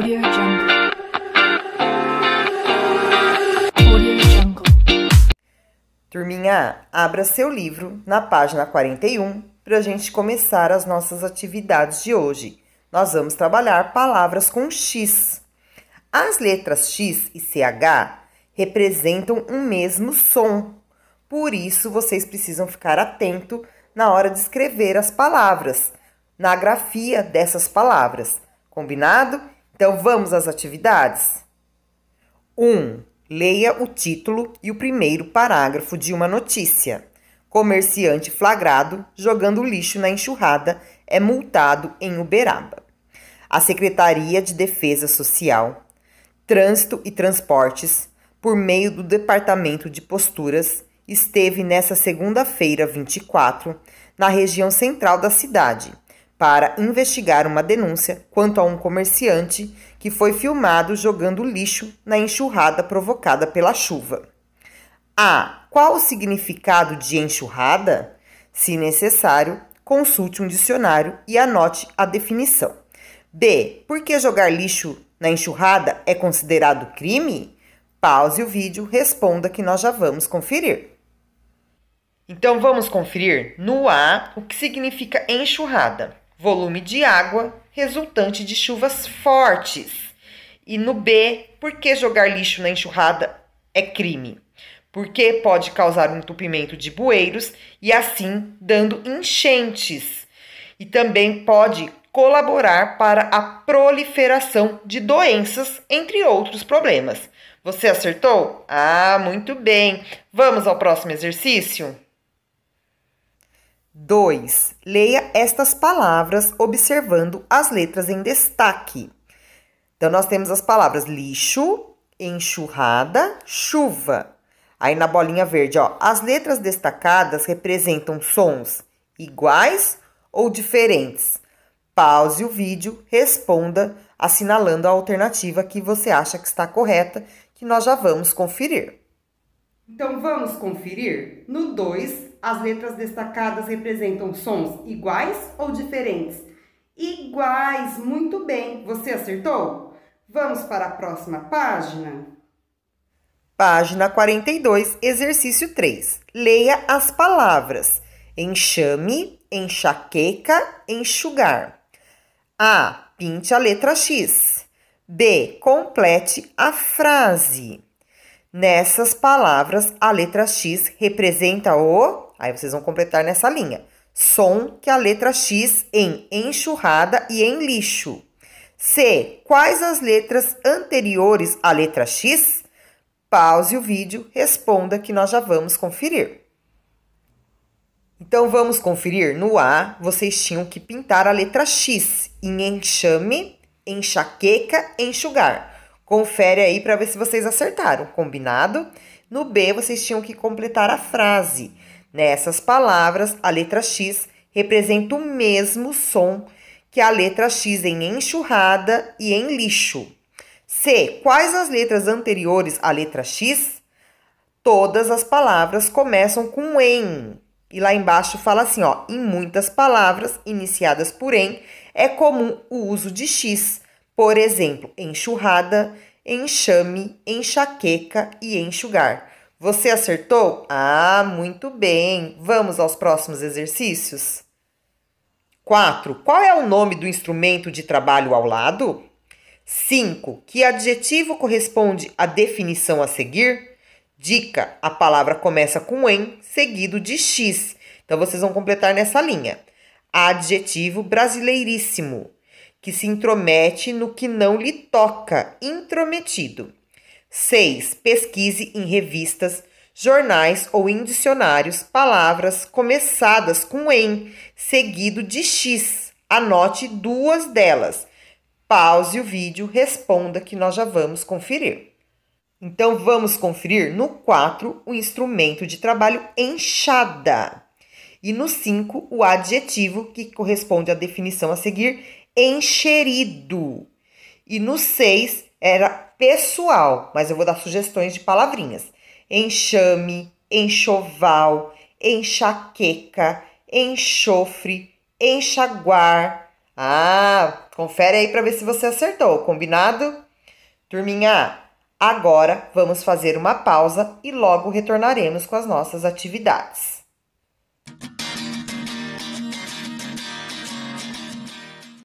Audio Jungle. Turminha, abra seu livro na página 41 para a gente começar as nossas atividades de hoje. Nós vamos trabalhar palavras com X. As letras X e CH representam um mesmo som. Por isso, vocês precisam ficar atento na hora de escrever as palavras, na grafia dessas palavras. Combinado? Então vamos às atividades? 1. Um, leia o título e o primeiro parágrafo de uma notícia. Comerciante flagrado jogando lixo na enxurrada é multado em Uberaba. A Secretaria de Defesa Social, Trânsito e Transportes, por meio do Departamento de Posturas, esteve nesta segunda-feira, 24, na região central da cidade para investigar uma denúncia quanto a um comerciante que foi filmado jogando lixo na enxurrada provocada pela chuva. A. Qual o significado de enxurrada? Se necessário, consulte um dicionário e anote a definição. B. Por que jogar lixo na enxurrada é considerado crime? Pause o vídeo, responda que nós já vamos conferir. Então vamos conferir no A o que significa enxurrada volume de água resultante de chuvas fortes. E no B, por que jogar lixo na enxurrada é crime? Porque pode causar um entupimento de bueiros e assim dando enchentes. E também pode colaborar para a proliferação de doenças, entre outros problemas. Você acertou? Ah, muito bem! Vamos ao próximo exercício? 2. Leia estas palavras observando as letras em destaque. Então, nós temos as palavras lixo, enxurrada, chuva. Aí, na bolinha verde, ó, as letras destacadas representam sons iguais ou diferentes. Pause o vídeo, responda assinalando a alternativa que você acha que está correta, que nós já vamos conferir. Então vamos conferir? No 2, as letras destacadas representam sons iguais ou diferentes? Iguais, muito bem. Você acertou? Vamos para a próxima página. Página 42, exercício 3. Leia as palavras enxame, enxaqueca, enxugar. A. Pinte a letra X. B. Complete a frase. Nessas palavras, a letra X representa o. Aí vocês vão completar nessa linha. Som que a letra X em enxurrada e em lixo. C. Quais as letras anteriores à letra X? Pause o vídeo, responda que nós já vamos conferir. Então vamos conferir. No A, vocês tinham que pintar a letra X em enxame, enxaqueca, enxugar. Confere aí para ver se vocês acertaram, combinado? No B, vocês tinham que completar a frase. Nessas né? palavras, a letra X representa o mesmo som que a letra X em enxurrada e em lixo. C. Quais as letras anteriores à letra X? Todas as palavras começam com em. E lá embaixo fala assim, ó, em muitas palavras iniciadas por em é comum o uso de X por exemplo, enxurrada, enxame, enxaqueca e enxugar. Você acertou? Ah, muito bem! Vamos aos próximos exercícios? 4. Qual é o nome do instrumento de trabalho ao lado? 5. Que adjetivo corresponde à definição a seguir? Dica: a palavra começa com em, seguido de x. Então vocês vão completar nessa linha. Adjetivo brasileiríssimo que se intromete no que não lhe toca, intrometido. 6. Pesquise em revistas, jornais ou em dicionários palavras começadas com em, seguido de x. Anote duas delas. Pause o vídeo, responda que nós já vamos conferir. Então vamos conferir no 4 o instrumento de trabalho enxada. E no 5 o adjetivo que corresponde à definição a seguir encherido. E no 6 era pessoal, mas eu vou dar sugestões de palavrinhas: enxame, enxoval, enxaqueca, enxofre, enxaguar. Ah, confere aí para ver se você acertou, combinado? Turminha, agora vamos fazer uma pausa e logo retornaremos com as nossas atividades.